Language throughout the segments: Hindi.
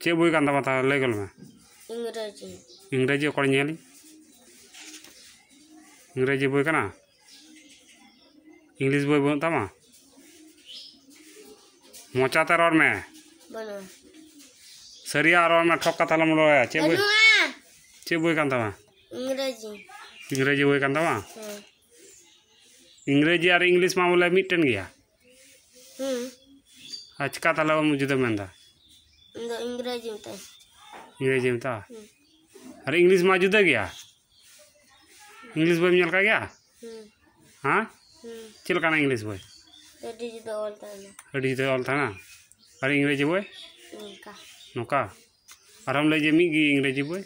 ce bui kan tama ta legal ma ingreji ingreji ko nyeli ingreji bui kana english bui bon tama mo cha ta ror me bana seri ar ma thok ka thalam lo ya ce bui ce kan tama ingreji ingreji bui kan tama ingreji ar english ma bole mitten gaya hm আজকা তালাবা মুজুদা মেন্দা इंग्रेजी में इंग्रेजी अरे इंग्लिश मौजूद है क्या इंग्लिश बोल में क्या हाँ ना इंग्लिश बॉय अड़ी ऑल था ना अरे इंग्रेजी बोल नौका और हम ले मी की इंग्रेजी बॉय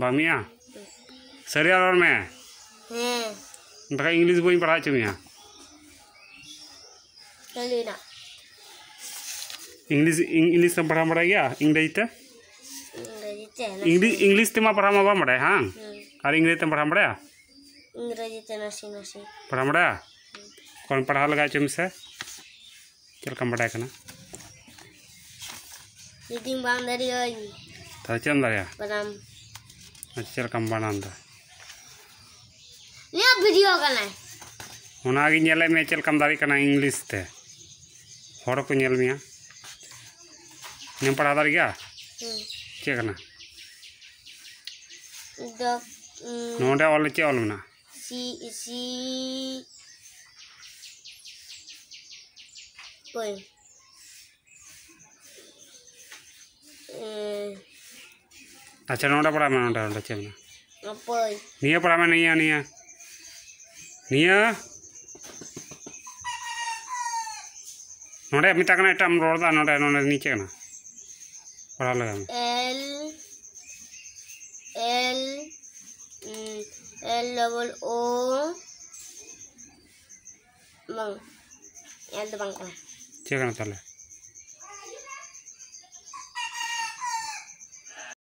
बामिया सरिया और मैं इंग्लिश बोल पढ़ा चुमिया इंग्लिश इंग्लिश में पढ़ा मरा गया इंग्रेजी इंग्लिश इंग्लिश ते मा पढ़ा मबा मरा हां और इंग्रेजी ते पढ़ा मरा इंग्रेजी ते नसी पढ़ा मरा कौन पढ़ा लगा चम से चल कम बड़ा करना रीडिंग बाउंड्री होई ता चम दा बनाम अच्छा चल कम बना दा ने वीडियो करना उना गी नेले में चल कम दारी करना इंग्लिश ते हड़ को नेल Nih, nih, nih, ya? nih, nih, nih, nih, nih, nih, nih, nih, nih, nih, nih, nih, nih, nih, nih, nih, nih, nih, Nia nih, nih, Nia, Nia. nih, nih, nih, nih, nih, hitam, nih, nih, nih, nih, nih, nih, nih, पढ़ा लगा L L L double O बंग याद बंग ठीक है ना तले